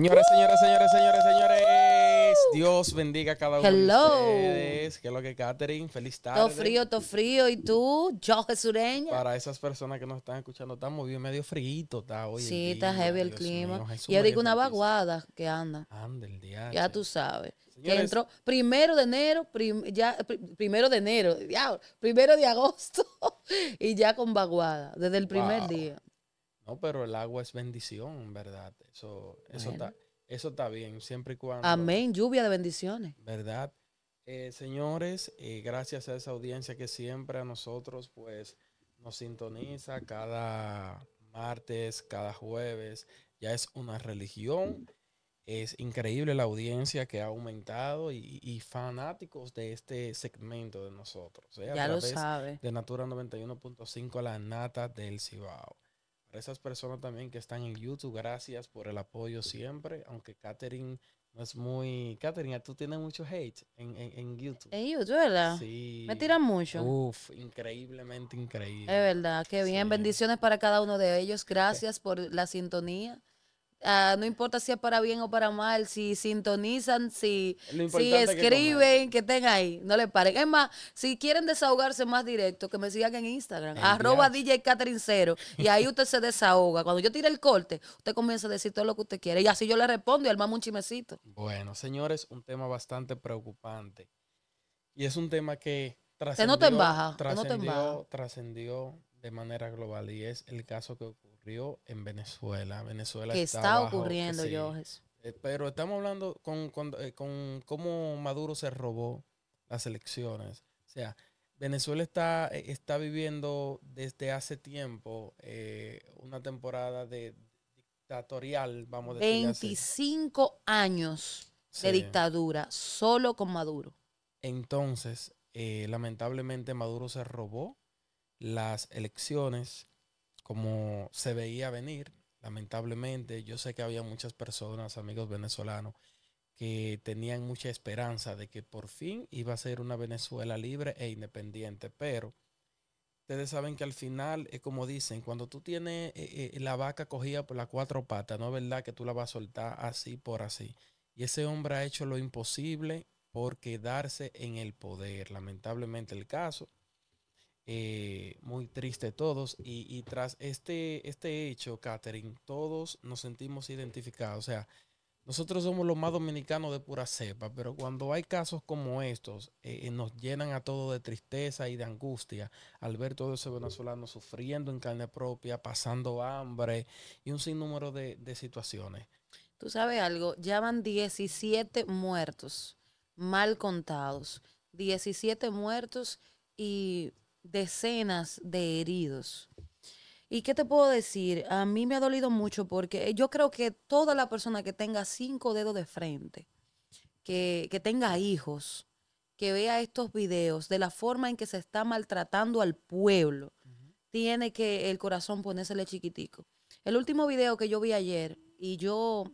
Señores, señores, señores, señores, señores. Dios bendiga a cada uno Hello. ¿Qué es lo que, Catherine, Feliz tarde. Todo frío, todo frío. ¿Y tú? Yo, jesureña. Para esas personas que nos están escuchando, estamos bien medio frío, está hoy. Sí, está heavy el clima. y digo una vaguada que anda. Anda el día. Ya tú sabes. que entró primero de enero, ya, primero de enero, ya, primero de agosto y ya con vaguada, desde el primer día. No, pero el agua es bendición, ¿verdad? Eso, está, eso está bien, siempre y cuando. Amén, lluvia de bendiciones. ¿Verdad? Eh, señores, eh, gracias a esa audiencia que siempre a nosotros, pues, nos sintoniza cada martes, cada jueves. Ya es una religión. Es increíble la audiencia que ha aumentado y, fanáticos de este segmento de nosotros. ¿eh? ya lo sabe. De Natura 91.5, la nata del Cibao. Para esas personas también que están en YouTube, gracias por el apoyo siempre. Aunque Katherine no es muy. Katherine, tú tienes mucho hate en, YouTube. En YouTube, ¿verdad? Sí. Me tiran mucho. Uf, increíblemente increíble. Es verdad, qué bien. Bendiciones para cada uno de ellos. Gracias por la sintonía. Ah, no importa si es para bien o para mal, si sintonizan, si, si escriben, que, estén ahí, no le paren. Es más, si quieren desahogarse más directo, que me sigan en Instagram, arroba y ahí usted se desahoga. Cuando yo tire el corte, usted comienza a decir todo lo que usted quiere, y así yo le respondo y armamos un chimecito. Bueno, señores, un tema bastante preocupante. Y es un tema que trascendió, trascendió de manera global y es el caso que ocurrió en Venezuela. Venezuela que está, ocurriendo, yo eh, Pero estamos hablando eh, con, cómo Maduro se robó las elecciones. O sea, Venezuela está, eh, está viviendo desde hace tiempo una temporada de dictatorial, vamos a decir. 25 años de dictadura solo con Maduro. Entonces, lamentablemente Maduro se robó las elecciones como se veía venir, lamentablemente. Yo sé que había muchas personas, amigos venezolanos, que tenían mucha esperanza de que por fin iba a ser una Venezuela libre e independiente, pero ustedes saben que al final, es como dicen, cuando tú tienes eh, eh, la vaca cogida por las cuatro patas, no es verdad que tú la vas a soltar así por así. Y ese hombre ha hecho lo imposible por quedarse en el poder. Lamentablemente el caso eh, muy triste todos. Y, tras este, este hecho, Catherine, todos nos sentimos identificados. O sea, nosotros somos los más dominicanos de pura cepa, pero cuando hay casos como estos, eh, eh, nos llenan a todos de tristeza y de angustia al ver todo ese venezolano sufriendo en carne propia, pasando hambre y un sinnúmero de, de situaciones. Tú sabes algo, ya van 17 muertos, mal contados, 17 muertos y decenas de heridos. ¿Y qué te puedo decir? A mí me ha dolido mucho porque yo creo que toda la persona que tenga cinco dedos de frente, que, tenga hijos, que vea estos videos de la forma en que se está maltratando al pueblo, tiene que el corazón ponérsele chiquitico. El último video que yo vi ayer, y yo,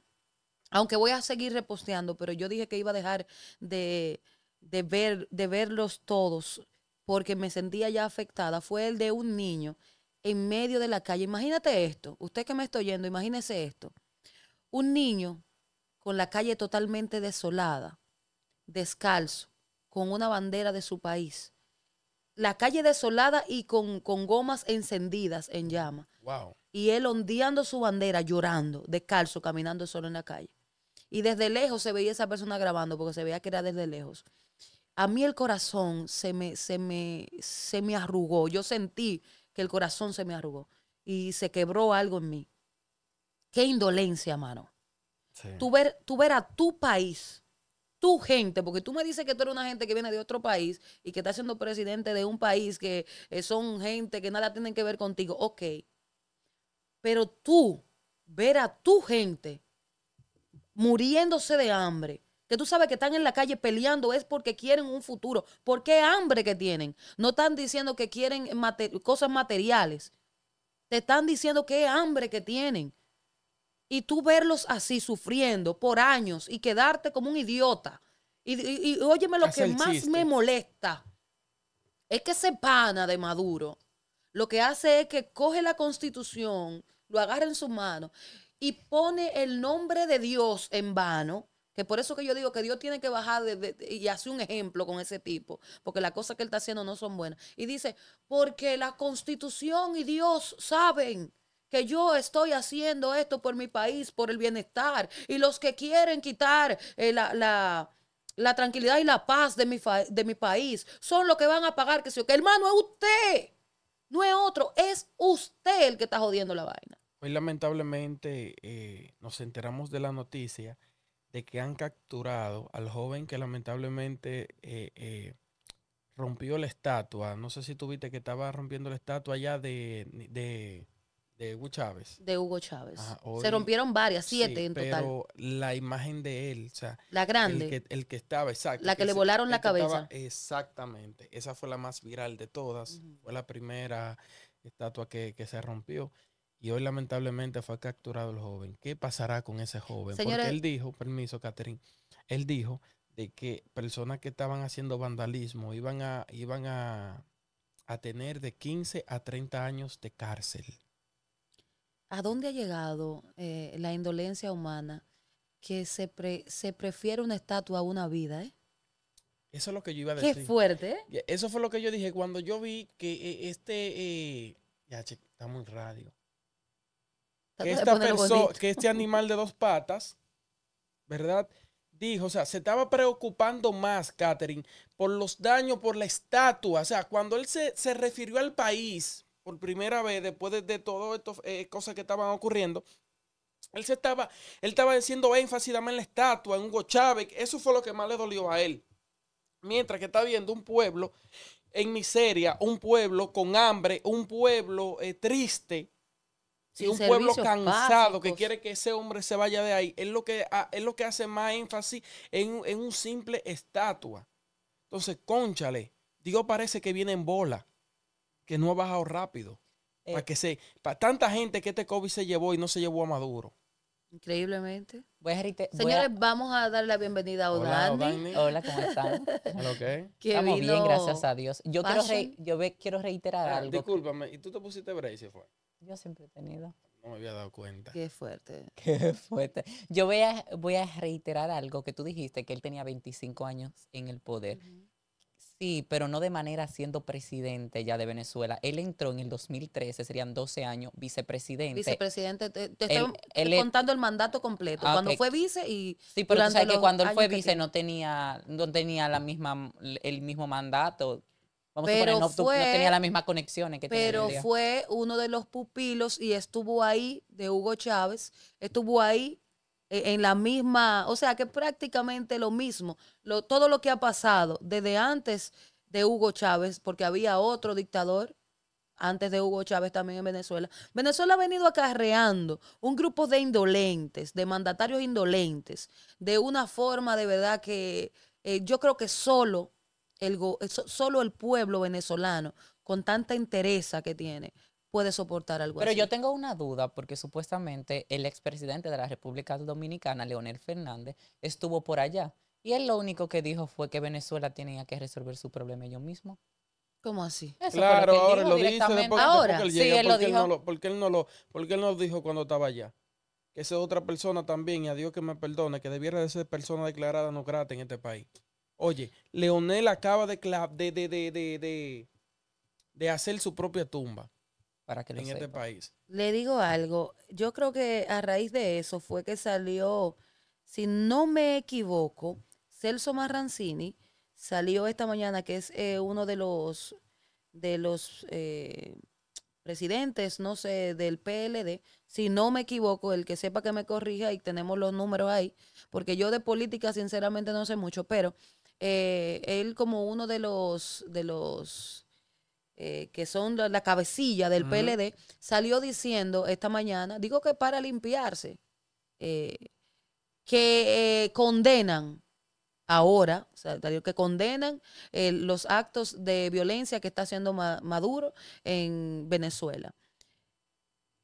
aunque voy a seguir reposteando, pero yo dije que iba a dejar de, de, ver, de verlos todos porque me sentía ya afectada, fue el de un niño en medio de la calle. Imagínate esto, usted que me está oyendo, imagínese esto. Un niño con la calle totalmente desolada, descalzo, con una bandera de su país. La calle desolada y con, gomas encendidas en llama. Y él ondeando su bandera, llorando, descalzo, caminando solo en la calle. Y desde lejos se veía esa persona grabando, porque se veía que era desde lejos a mí el corazón se me, se me, se me arrugó. Yo sentí que el corazón se me arrugó y se quebró algo en mí. Qué indolencia, mano. Tú, ver, tú ver a tu país, tu gente, porque tú me dices que tú eres una gente que viene de otro país y que está siendo presidente de un país que eh, son gente que nada tienen que ver contigo. Ok. Pero tú, ver a tu gente muriéndose de hambre, que tú sabes que están en la calle peleando es porque quieren un futuro, porque hambre que tienen. No están diciendo que quieren cosas materiales. Te están diciendo que hambre que tienen. Y tú verlos así sufriendo por años y quedarte como un idiota. Y, óyeme lo que más me molesta. Es que ese pana de Maduro lo que hace es que coge la constitución, lo agarra en su mano y pone el nombre de Dios en vano que por eso que yo digo que Dios tiene que bajar y hace un ejemplo con ese tipo, porque las cosas que él está haciendo no son buenas. Y dice, porque la constitución y Dios saben que yo estoy haciendo esto por mi país, por el bienestar, y los que quieren quitar eh, la, tranquilidad y la paz de mi, país son los que van a pagar que si que hermano es usted no es otro es usted el que está jodiendo la vaina hoy lamentablemente eh, nos enteramos de la noticia de que han capturado al joven que lamentablemente eh, eh, rompió la estatua. No sé si viste que estaba rompiendo la estatua allá de, de, Hugo Chávez. De Hugo Chávez. Se rompieron varias, siete en total. Pero la imagen de él, o sea. La grande. El que, estaba, exacto. La que, le volaron la cabeza. exactamente. Esa fue la más viral de todas. Fue la primera estatua que, que se rompió. Y hoy lamentablemente fue capturado el joven. ¿Qué pasará con ese joven? Porque él dijo, permiso, Catherine, él dijo de que personas que estaban haciendo vandalismo iban a, iban a, tener de 15 a 30 años de cárcel. ¿A dónde ha llegado eh, la indolencia humana que se, se prefiere una estatua a una vida? Eh? Eso es lo que yo iba a decir. Qué fuerte. Eh. Eso fue lo que yo dije cuando yo vi que este. ya, che, estamos en radio que, esta persona, que este animal de dos patas, ¿verdad? Dijo, o sea, se estaba preocupando más, Catherine, por los daños, por la estatua. O sea, cuando él se, refirió al país por primera vez, después de, todo todas estas eh, cosas que estaban ocurriendo, él se estaba, él estaba haciendo énfasis también en la estatua, en Hugo Chávez. Eso fue lo que más le dolió a él. Mientras que está viendo un pueblo en miseria, un pueblo con hambre, un pueblo eh, triste, si un pueblo cansado que quiere que ese hombre se vaya de ahí, es lo que, es lo que hace más énfasis en, un simple estatua. Entonces, conchale, Dios parece que viene en bola, que no ha bajado rápido. Para eh. que se, para tanta gente que este COVID se llevó y no se llevó a Maduro. Increíblemente. Señores, vamos a dar la bienvenida a Odani. Hola, ¿cómo están? bien, gracias a Dios. Yo, quiero, reiterar ah, algo. Discúlpame, ¿y tú te pusiste brace fue? Yo siempre he tenido. No me había dado cuenta. Qué fuerte. Qué fuerte. Yo voy a, voy a reiterar algo que tú dijiste, que él tenía 25 años en el poder. Sí, pero no de manera siendo presidente ya de Venezuela. Él entró en el 2013, serían 12 años, vicepresidente. Vicepresidente, te, te estoy contando el mandato completo. Ah, cuando fue vice y. Sí, pero sabes que cuando él fue vice no tenía, no tenía la misma, el mismo mandato pero no, fue, no, tenía las misma conexiones que Pero fue uno de los pupilos y estuvo ahí, de Hugo Chávez, estuvo ahí eh, en la misma, o sea que prácticamente lo mismo, todo lo que ha pasado desde antes de Hugo Chávez, porque había otro dictador antes de Hugo Chávez también en Venezuela. Venezuela ha venido acarreando un grupo de indolentes, de mandatarios indolentes, de una forma de verdad que eh, yo creo que solo eh, solo el pueblo venezolano, con tanta entereza que tiene, puede soportar algo Pero yo tengo una duda, porque supuestamente el expresidente de la República Dominicana, Leonel Fernández, estuvo por allá. Y él lo único que dijo fue que Venezuela tenía que resolver su problema ellos mismos. ¿Cómo así? claro, ahora lo dice. Después, ahora, sí, dijo. no porque él no lo, porque él no lo dijo cuando estaba allá. Esa es otra persona también, y a Dios que me perdone, que debiera de ser persona declarada no en este país. Oye, Leonel acaba de, de, de, de, de hacer su propia tumba para que en este país. Le digo algo, yo creo que a raíz de eso fue que salió, si no me equivoco, Celso Marrancini salió esta mañana, que es eh, uno de los, de los eh, presidentes, no sé, del PLD, si no me equivoco, el que sepa que me corrija y tenemos los números ahí, porque yo de política sinceramente no sé mucho, pero eh, él como uno de los, de los eh, que son la, cabecilla del PLD, salió diciendo esta mañana, digo que para limpiarse, eh, que condenan ahora, o sea, que condenan los actos de violencia que está haciendo Maduro en Venezuela.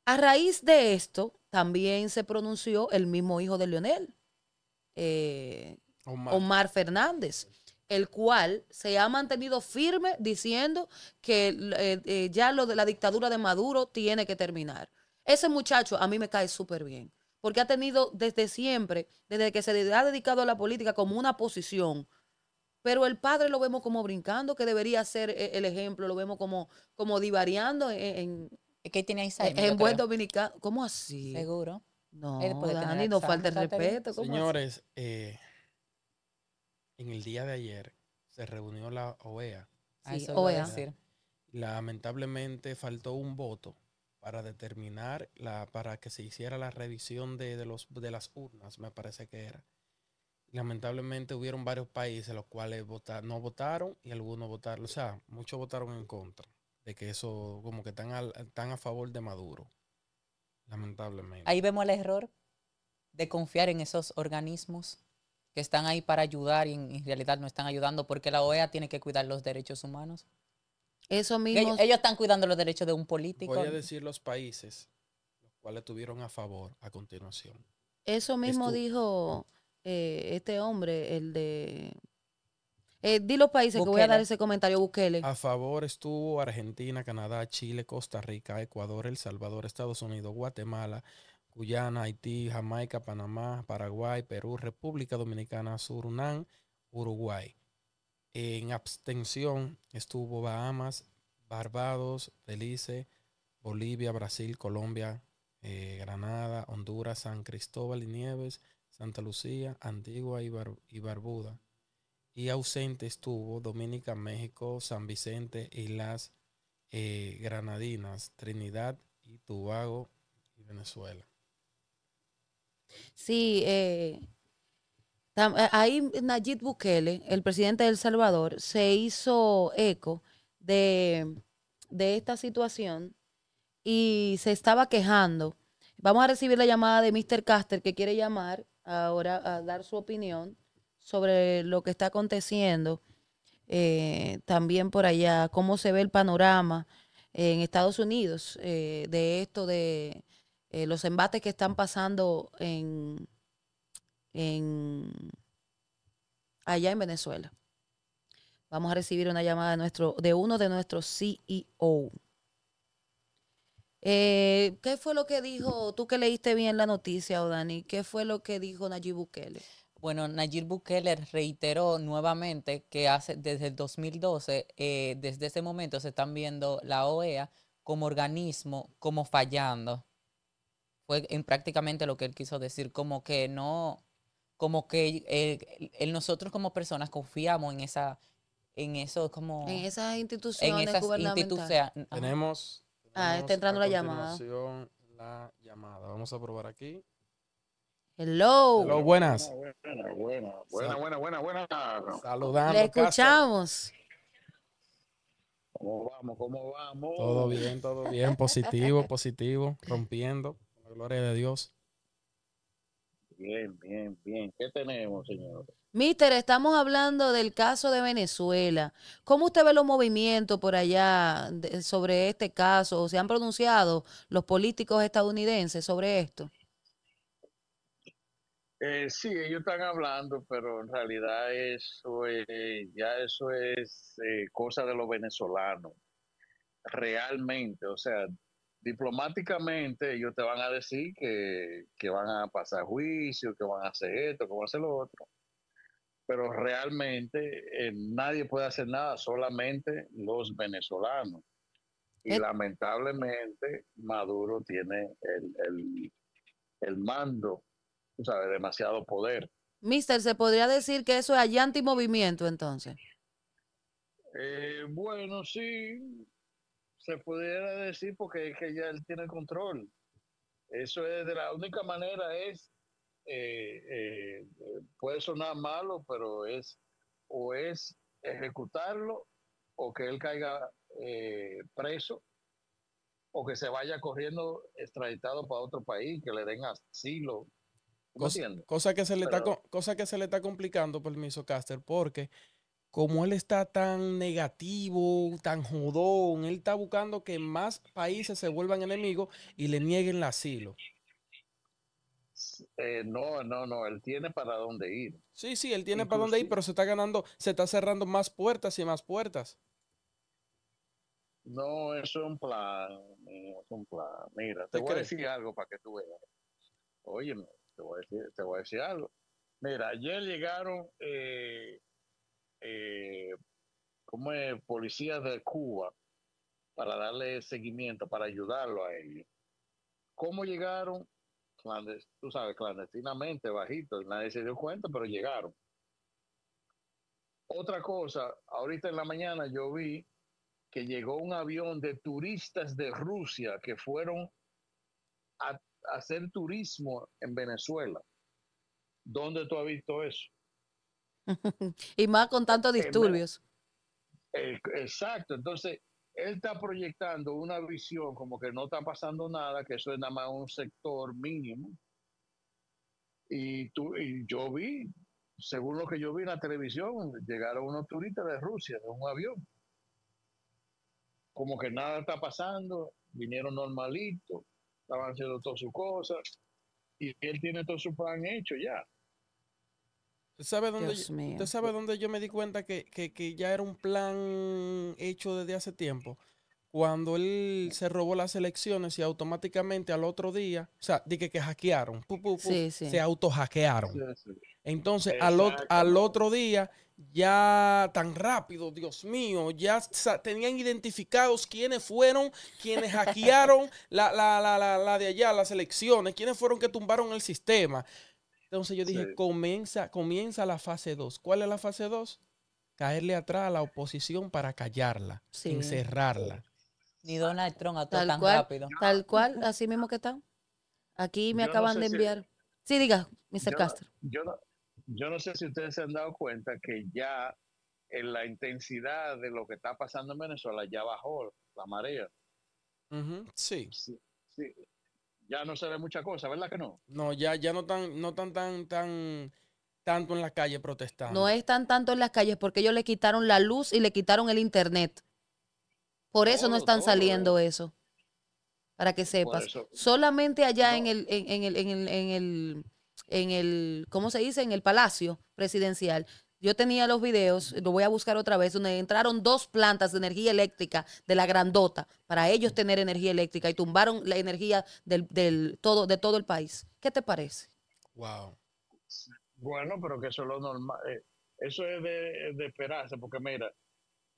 A raíz de esto, también se pronunció el mismo hijo de Leonel, Omar. Fernández, el cual se ha mantenido firme diciendo que eh, eh, ya lo de la dictadura de Maduro tiene que terminar. Ese muchacho a mí me cae súper bien, porque ha tenido desde siempre, desde que se ha dedicado a la política como una posición, pero el padre lo vemos como brincando, que debería ser eh, el ejemplo, lo vemos como, como divariando en... tiene En buen dominicano. ¿Cómo así? Seguro. No, no falta el respeto. Señores, eh, en el día de ayer se reunió la OEA. Sí, OEA. Lamentablemente faltó un voto para determinar, la, para que se hiciera la revisión de, los, de las urnas, me parece que era. Lamentablemente hubieron varios países los cuales no votaron y algunos votaron, o sea, muchos votaron en contra de que eso, como que están están a favor de Maduro, lamentablemente. Ahí vemos el error de confiar en esos organismos que están ahí para ayudar y en, realidad no están ayudando porque la OEA tiene que cuidar los derechos humanos. Eso mismo. Ellos, están cuidando los derechos de un político. Voy a decir los países los cuales tuvieron a favor a continuación. Eso mismo dijo eh, este hombre, el de... Eh, di los países que voy a dar ese comentario, Bukele. A favor estuvo Argentina, Canadá, Chile, Costa Rica, Ecuador, El Salvador, Estados Unidos, Guatemala, Guyana, Haití, Jamaica, Panamá, Paraguay, Perú, República Dominicana, Surinam, Uruguay. En abstención estuvo Bahamas, Barbados, Belice, Bolivia, Brasil, Colombia, eh, Granada, Honduras, San Cristóbal y Nieves, Santa Lucía, Antigua y, Barbuda. Y ausente estuvo Dominica, México, San Vicente y las eh, Granadinas, Trinidad y Tobago y Venezuela. Sí, eh, eh, ahí Nayib Bukele, el presidente de El Salvador, se hizo eco de, esta situación y se estaba quejando. Vamos a recibir la llamada de Mr. Caster que quiere llamar ahora a dar su opinión sobre lo que está aconteciendo eh, también por allá, cómo se ve el panorama en Estados Unidos de esto de, eh, los embates que están pasando en, allá en Venezuela. Vamos a recibir una llamada de, nuestro, de uno de nuestros CEO. Eh, ¿Qué fue lo que dijo, tú que leíste bien la noticia, Odani, qué fue lo que dijo Nayib Bukele? Bueno, Nayib Bukele reiteró nuevamente que hace, desde el 2012, eh, desde ese momento se están viendo la OEA como organismo, como fallando fue en prácticamente lo que él quiso decir, como que no, como que eh, nosotros como personas confiamos en esa, en como... En esas instituciones tenemos, Ah, está entrando la llamada. Vamos a probar aquí. Hello. Hello, buenas. Buenas, Le escuchamos. ¿Cómo vamos? ¿Cómo vamos? Todo bien, todo bien. Positivo, positivo. Rompiendo. Gloria de Dios. Bien, bien, bien. ¿Qué tenemos, señor? Mister, estamos hablando del caso de Venezuela. ¿Cómo usted ve los movimientos por allá sobre este caso? ¿Se han pronunciado los políticos estadounidenses sobre esto? Eh, sí, ellos están hablando, pero en realidad eso ya eso es eh, cosa de los venezolanos. Realmente, o sea, diplomáticamente ellos te van a decir que, van a pasar juicio, que van a hacer esto, que van a hacer lo otro. Pero realmente eh, nadie puede hacer nada, solamente los venezolanos. Y eh. lamentablemente Maduro tiene el, el, el mando, o sea, demasiado poder. Mister, ¿se podría decir que eso es allá movimiento entonces? Eh, bueno, sí, se pudiera decir porque es que ya él tiene control. Eso es de la única manera es, eh, eh, puede sonar malo, pero es o es ejecutarlo o que él caiga eh, preso o que se vaya corriendo extraditado para otro país, que le den asilo. Cosa, que se le está, cosa que se le está complicando, permiso, Caster, porque como él está tan negativo, tan jodón, él está buscando que más países se vuelvan enemigos y le nieguen el asilo. Eh, no, no, no, él tiene para dónde ir. Sí, sí, él tiene para dónde ir, pero se está ganando, se está cerrando más puertas y más puertas. No, es un plan, eh, es un plan. Mira, te, voy a decir algo para que tú veas. Óyeme, te voy a decir, te voy a decir algo. Mira, ayer llegaron eh, eh, como policías de Cuba para darle seguimiento, para ayudarlo a ellos. ¿Cómo llegaron? tú sabes, clandestinamente, bajito, nadie se dio cuenta, pero llegaron. Otra cosa, ahorita en la mañana yo vi que llegó un avión de turistas de Rusia que fueron a hacer turismo en Venezuela. ¿Dónde tú has visto eso? y más con tantos disturbios. Exacto, entonces él está proyectando una visión como que no está pasando nada, que eso es nada más un sector mínimo. Y, tú, yo vi, según lo que yo vi en la televisión, llegaron unos turistas de Rusia, de un avión. Como que nada está pasando, vinieron normalito, estaban haciendo todas sus cosas, y él tiene todo su plan hecho ya sabe dónde, ¿Usted sabe dónde yo me di cuenta que, ya era un plan hecho desde hace tiempo? Cuando él se robó las elecciones y automáticamente al otro día, o sea, dije que hackearon, se auto-hackearon. Entonces, al, al otro día ya tan rápido, Dios mío, ya tenían identificados quiénes fueron, quienes hackearon la, la, la, de allá, las elecciones, quiénes fueron que tumbaron el sistema. Entonces yo dije, comienza, comienza la fase 2. ¿Cuál es la fase 2? Caerle atrás a la oposición para callarla, encerrarla. Ni Donald Trump a tan rápido. Tal cual, así mismo que están. Aquí me acaban de enviar. Sí, diga, Mr. Castro. Yo no, sé si ustedes se han dado cuenta que ya en la intensidad de lo que está pasando en Venezuela ya bajó la marea. sí. sí ya no se ve mucha cosa, ¿verdad que no? No, ya, ya no tan, no tan, tan, tan tanto en las calles protestando. No están tanto en las calles porque ellos le quitaron la luz y le quitaron el internet. Por eso no están saliendo eh. eso. Para que sepas. Solamente allá en, el, en, en, el, en, el, en el, en el, ¿cómo se dice? En el palacio presidencial. Yo tenía los videos, lo voy a buscar otra vez, donde entraron dos plantas de energía eléctrica de la grandota para ellos tener energía eléctrica y tumbaron la energía del, del todo, de todo el país. ¿Qué te parece? Wow. Bueno, pero que eso es lo normal. Eh, eso es de, de esperarse, porque mira,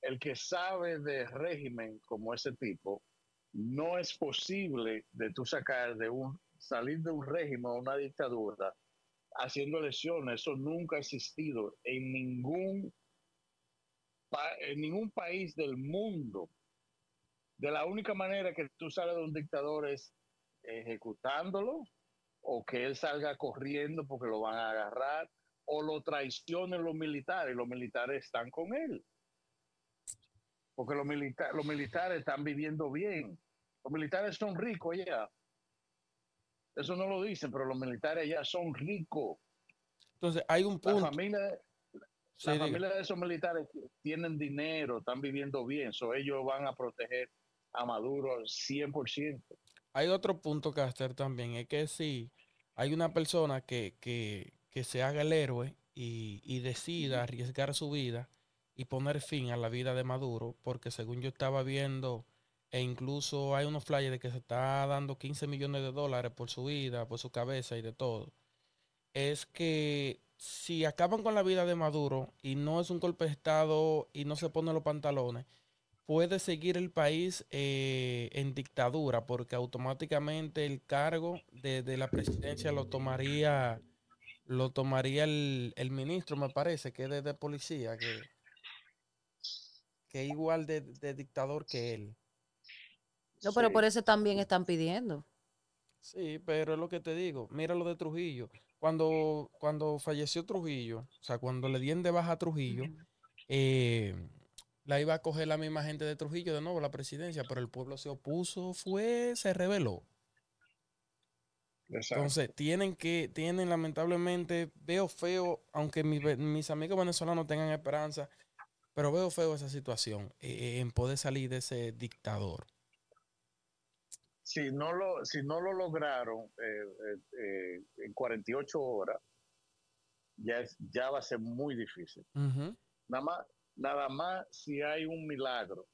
el que sabe de régimen como ese tipo, no es posible de tú sacar de un, salir de un régimen o una dictadura haciendo lesiones. Eso nunca ha existido en ningún, en ningún país del mundo. De la única manera que tú sales de un dictador es ejecutándolo o que él salga corriendo porque lo van a agarrar o lo traicionen los militares. Los militares están con él. Porque los, los militares están viviendo bien. Los militares son ricos ya. Eso no lo dicen, pero los militares ya son ricos. Entonces, hay un punto. La familia, de esos militares tienen dinero, están viviendo bien, ellos van a proteger a Maduro al 100%. Hay otro punto, Caster, también, es que si hay una persona que, se haga el héroe y, y decida arriesgar su vida y poner fin a la vida de Maduro, porque según yo estaba viendo e incluso hay unos flyers de que se está dando 15 millones de dólares por su vida, por su cabeza y de todo. Es que si acaban con la vida de Maduro y no es un golpe de Estado y no se pone los pantalones, puede seguir el país eh, en dictadura, porque automáticamente el cargo de, la presidencia lo tomaría lo tomaría el, ministro, me parece, que es de, policía, que, es igual de, de dictador que él. No, pero por eso también están pidiendo. Sí, pero es lo que te digo. Mira lo de Trujillo. Cuando, cuando falleció Trujillo, o sea, cuando le dieron de baja a Trujillo, eh, la iba a coger la misma gente de Trujillo de nuevo, la presidencia, pero el pueblo se opuso, fue, se rebeló. Entonces, tienen que, tienen lamentablemente, veo feo, aunque mis amigos venezolanos tengan esperanza, pero veo feo esa situación eh, en poder salir de ese dictador si no lo, si no lo lograron eh, eh, eh, en 48 horas, ya, ya va a ser muy difícil. nada, más, nada más si hay un milagro.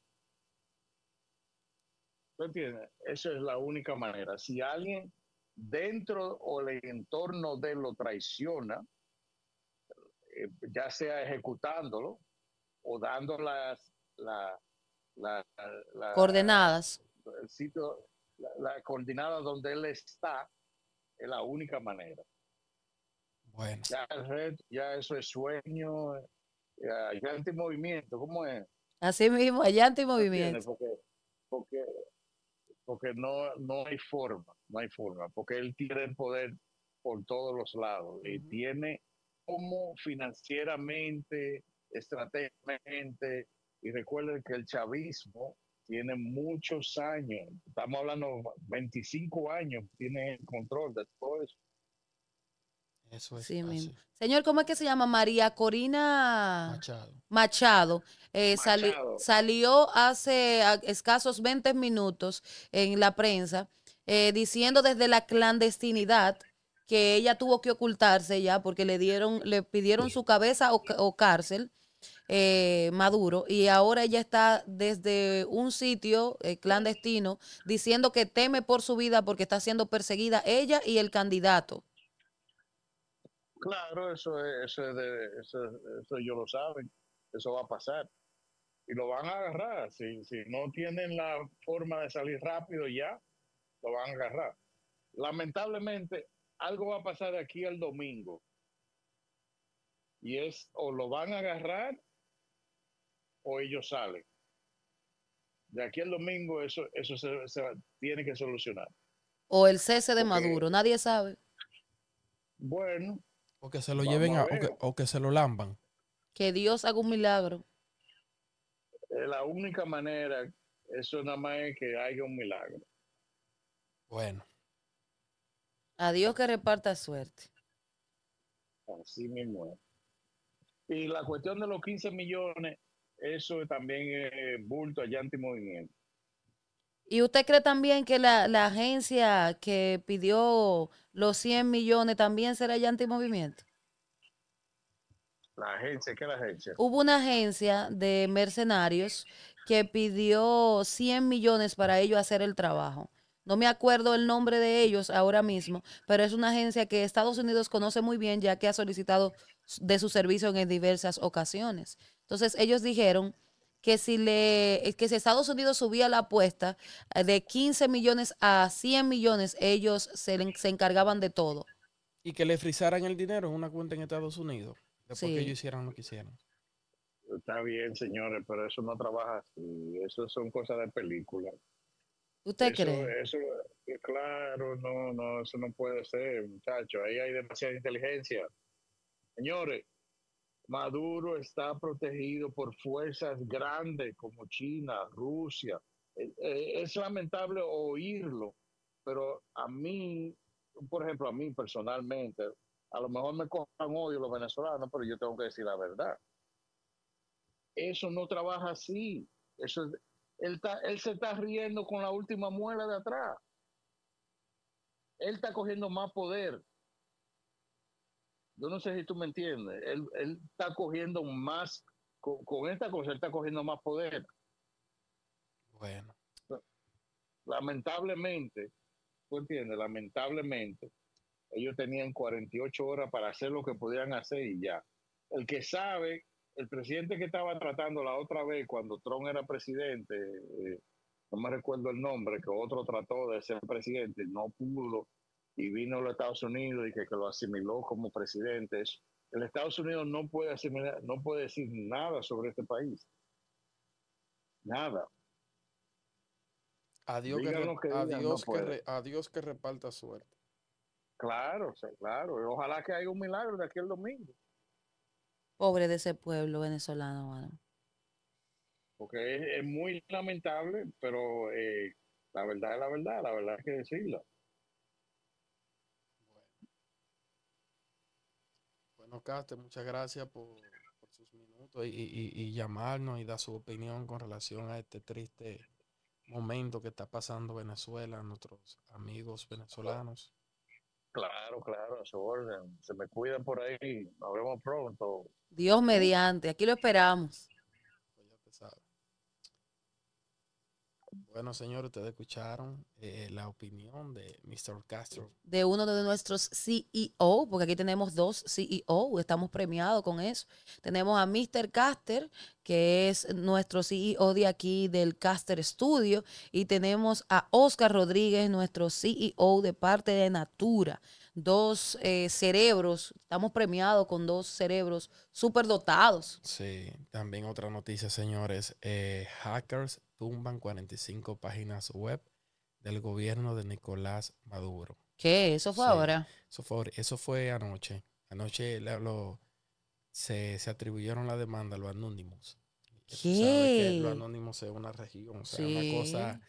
¿Tú entiendes? Esa es la única manera. Si alguien dentro o el entorno de lo traiciona, ya sea ejecutándolo o dando las, la, coordenadas. El la, coordinada donde él está, es la única manera. Bueno. Ya, ya eso es sueño, ya, anti-movimiento. Este ¿cómo es? Así mismo, allá anti este Porque, porque, porque no, no hay forma, no hay forma, porque él tiene el poder por todos los lados y tiene como financieramente, estratégicamente, y recuerden que el chavismo tiene muchos años, estamos hablando 25 años, tiene el control de todo eso. Eso es. Señor, ¿cómo es que se llama? María Corina Machado. Machado. Eh, salió hace escasos 20 minutos en la prensa eh, diciendo desde la clandestinidad que ella tuvo que ocultarse ya porque le dieron, le pidieron su cabeza o cárcel eh, maduro y ahora ella está desde un sitio eh, clandestino diciendo que teme por su vida porque está siendo perseguida ella y el candidato. Claro, eso, es, eso, es de, eso, ellos lo saben, eso va a pasar y lo van a agarrar. Si, no tienen la forma de salir rápido ya, lo van a agarrar. Lamentablemente, algo va a pasar aquí el domingo y es o lo van a agarrar o ellos salen. De aquí al domingo eso, eso se, tiene que solucionar. O el cese de Maduro, nadie sabe. Bueno. O que se lo lleven o, que, se lo lamban. Que Dios haga un milagro. Eh, la única manera, eso nada más es que haya un milagro. Bueno. A Dios que reparta suerte. Así mismo es. Y la cuestión de los 15 millones, eso también es eh, bulto allá movimiento ¿Y usted cree también que la, agencia que pidió los 100 millones también será anti movimiento La agencia, ¿qué es la agencia? Hubo una agencia de mercenarios que pidió 100 millones para ellos hacer el trabajo. No me acuerdo el nombre de ellos ahora mismo, pero es una agencia que Estados Unidos conoce muy bien ya que ha solicitado de su servicio en diversas ocasiones. Entonces ellos dijeron que si, le, eh, que si Estados Unidos subía la apuesta eh, de 15 millones a 100 millones, ellos se, encargaban de todo. Y que le frisaran el dinero en una cuenta en Estados Unidos, porque ellos hicieran lo que hicieron. Está bien, señores, pero eso no trabaja así. Eso son cosas de película. ¿Usted cree? Eh, claro, no, no, eso no puede ser, muchacho Ahí hay demasiada inteligencia. Señores, Maduro está protegido por fuerzas grandes como China, Rusia. Eh, eh, es lamentable oírlo, pero a mí, por ejemplo, a mí personalmente, a lo mejor me cojan odio los venezolanos, pero yo tengo que decir la verdad. Eso no trabaja así. Eso él, él se está riendo con la última muela de atrás. Él está cogiendo más poder yo no sé si tú me entiendes. Él, él está cogiendo más, con, esta cosa, él está cogiendo más poder. Bueno. Lamentablemente, tú entiendes, lamentablemente, ellos tenían 48 horas para hacer lo que podían hacer y ya. El que sabe, el presidente que estaba tratando la otra vez cuando Trump era presidente, eh, no me recuerdo el nombre, que otro trató de ser presidente, no pudo y vino los Estados Unidos y que, lo asimiló como presidente. El Estados Unidos no puede asimilar, no puede decir nada sobre este país. Nada. Adiós que, reparta suerte. Claro, claro. Ojalá que haya un milagro de aquí el domingo. Pobre de ese pueblo venezolano, Porque es, muy lamentable, pero eh, la verdad es la verdad, la verdad es que decirlo. Bueno, muchas gracias por, sus minutos y, llamarnos y dar su opinión con relación a este triste momento que está pasando Venezuela, nuestros amigos venezolanos. Claro, claro, a su orden. Se me cuidan por ahí. Nos vemos pronto. Dios mediante, aquí lo esperamos. Pues bueno, señor, ustedes escucharon eh, la opinión de Mr. Castro. De uno de nuestros CEO, porque aquí tenemos dos CEO, estamos premiados con eso. Tenemos a Mr. Caster, que es nuestro CEO de aquí del Caster Studio, y tenemos a Oscar Rodríguez, nuestro CEO de parte de Natura. Dos eh, cerebros, estamos premiados con dos cerebros superdotados. Sí, también otra noticia, señores. Eh, hackers tumban 45 páginas web del gobierno de Nicolás Maduro. ¿Qué? ¿Eso fue ahora? Eso fue, eso fue anoche. Anoche lo, se, se, atribuyeron la demanda a los anónimos. ¿Qué? los anónimos es una región, o sea, una cosa,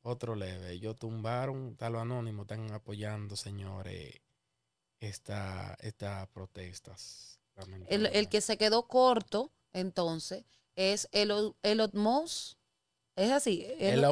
otro leve. Ellos tumbaron, a los anónimos están apoyando, señores, estas esta protestas. El, el, que se quedó corto, entonces, es el, el Otmos es así. El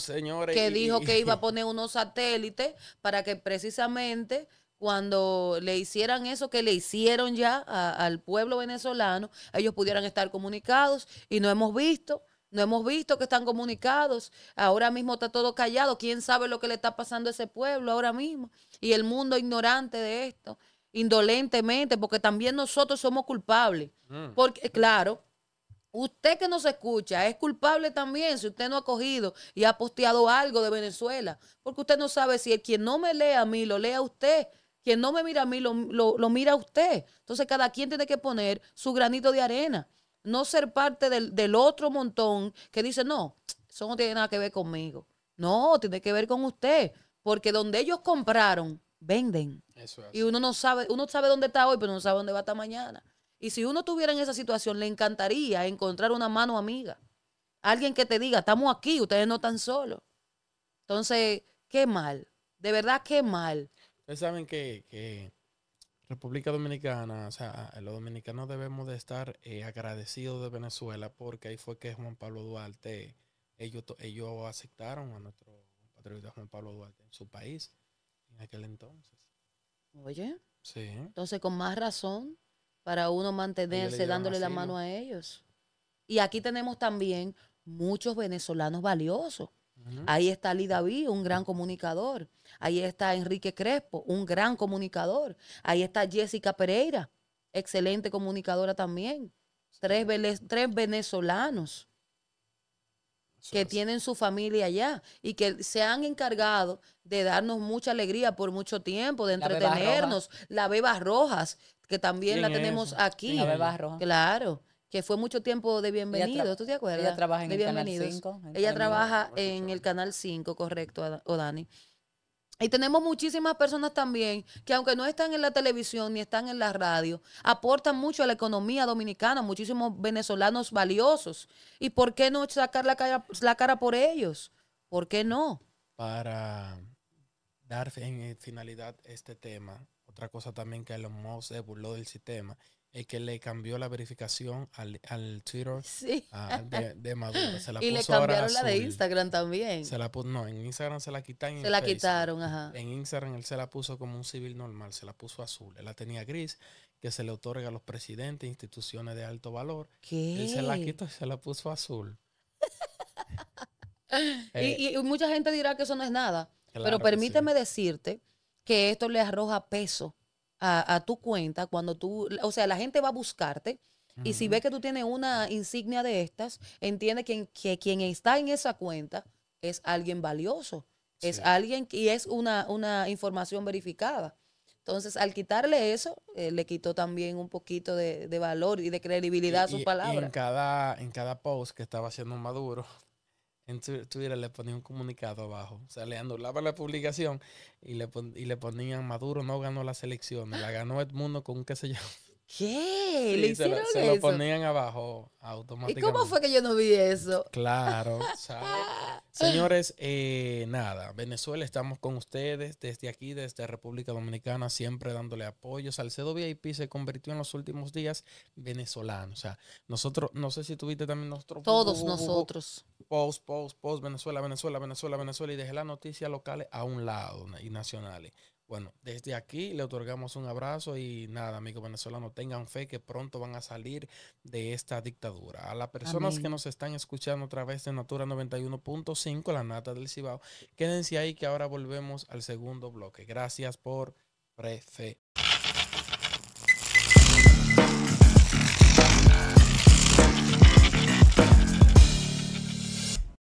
señores. Que dijo que iba a poner unos satélites para que precisamente cuando le hicieran eso que le hicieron ya al pueblo venezolano, ellos pudieran estar comunicados y no hemos visto. No hemos visto que están comunicados. Ahora mismo está todo callado. ¿Quién sabe lo que le está pasando a ese pueblo ahora mismo? Y el mundo ignorante de esto, indolentemente, porque también nosotros somos culpables. Mm. Porque, claro, Usted que nos escucha es culpable también si usted no ha cogido y ha posteado algo de Venezuela, porque usted no sabe si el quien no me lee a mí lo lee a usted, quien no me mira a mí lo, mira a usted. Entonces cada quien tiene que poner su granito de arena, no ser parte del, otro montón que dice, no, eso no tiene nada que ver conmigo. No, tiene que ver con usted, porque donde ellos compraron, venden. Y uno no sabe, uno sabe dónde está hoy, pero no sabe dónde va a estar mañana. Y si uno tuviera en esa situación, le encantaría encontrar una mano amiga. Alguien que te diga, estamos aquí, ustedes no están solos. Entonces, qué mal. De verdad, qué mal. Ustedes saben que, que República Dominicana, o sea, los dominicanos debemos de estar eh, agradecidos de Venezuela porque ahí fue que Juan Pablo Duarte, ellos, ellos aceptaron a nuestro compatriota Juan Pablo Duarte en su país en aquel entonces. Oye. Sí. Entonces, con más razón para uno mantenerse dándole la mano a ellos. Y aquí tenemos también muchos venezolanos valiosos. Ahí está Lidaví, David, un gran comunicador. Ahí está Enrique Crespo, un gran comunicador. Ahí está Jessica Pereira, excelente comunicadora también. Tres, tres venezolanos que tienen su familia allá y que se han encargado de darnos mucha alegría por mucho tiempo, de entretenernos. La Bebas Rojas, que también la tenemos aquí. Claro, que fue mucho tiempo de bienvenido, ¿tú te acuerdas? Ella trabaja en el Canal 5. ella trabaja en el Canal 5, correcto, Odani. Y tenemos muchísimas personas también que aunque no están en la televisión ni están en la radio, aportan mucho a la economía dominicana, muchísimos venezolanos valiosos. ¿Y por qué no sacar la cara, la cara por ellos? ¿Por qué no? Para dar en eh, finalidad este tema, otra cosa también que los Musk se burló del sistema es que le cambió la verificación al, al Twitter ah, de, Maduro. Se la y le cambiaron la de Instagram también. Se la en Instagram se la quitaron. la quitaron, En Instagram él se la puso como un civil normal, se la puso azul. Él la tenía gris, que se le otorga a los presidentes, instituciones de alto valor. ¿Qué? se la quitó se la puso azul. Eh. y, mucha gente dirá que eso no es nada. pero permíteme decirte que esto le arroja peso a, tu cuenta cuando tú, o sea, la gente va a buscarte. Y si ve que tú tienes una insignia de estas, entiende que, quien está en esa cuenta es alguien valioso, es alguien y es una, una información verificada. Entonces, al quitarle eso, eh, le quitó también un poquito de, valor y de credibilidad a su palabra Y en, cada, en cada post que estaba haciendo Maduro, en Twitter le ponía un comunicado abajo. O sea, le anulaba la publicación y le, y le ponían Maduro no ganó las elecciones, la ganó Edmundo con qué se llama. ¿Qué? ¿Le hicieron se, lo, se lo ponían abajo automáticamente. ¿Y cómo fue que yo no vi eso? Claro, Señores, eh, nada, Venezuela, estamos con ustedes desde aquí, desde República Dominicana, siempre dándole apoyo. Salcedo VIP se convirtió en los últimos días venezolano. O sea, nosotros, no sé si tuviste también nosotros. Todos nosotros. Post, post, post, Venezuela, Venezuela, Venezuela, Venezuela, y dejé las noticias locales a un lado y nacionales. Bueno, desde aquí le otorgamos un abrazo y nada, amigos venezolanos, tengan fe que pronto van a salir de esta dictadura. A las personas que nos están escuchando a través de Natura 91.5, la nata del Cibao, quédense ahí que ahora volvemos al segundo bloque. Gracias por prefe.